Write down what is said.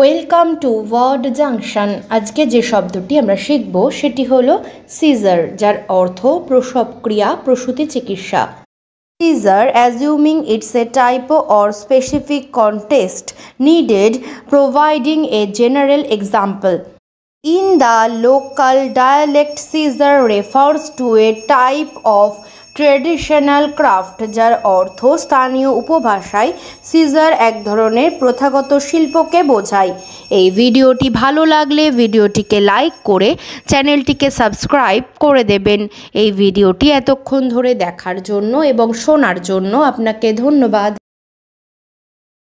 welcome to word junction আজকে যে শব্দটি আমরা শিখব সেটি হলো সিজার যার অর্থ প্রসব ক্রিয়া প্রসূতি চিকিৎসা caesar assuming it's a type or specific contest needed providing a general example in the local dialect caesar refers to a type of traditional craft যার অর্থ স্থানীয় উপভাষায় সিজার এক ধরনের প্রথাগত শিল্পকে বোঝায় এই ভিডিওটি ভালো লাগলে ভিডিওটিকে লাইক করে চ্যানেলটিকে সাবস্ক্রাইব করে দেবেন এই ভিডিওটি এতক্ষণ ধরে দেখার জন্য এবং শোনার জন্য আপনাকে ধন্যবাদ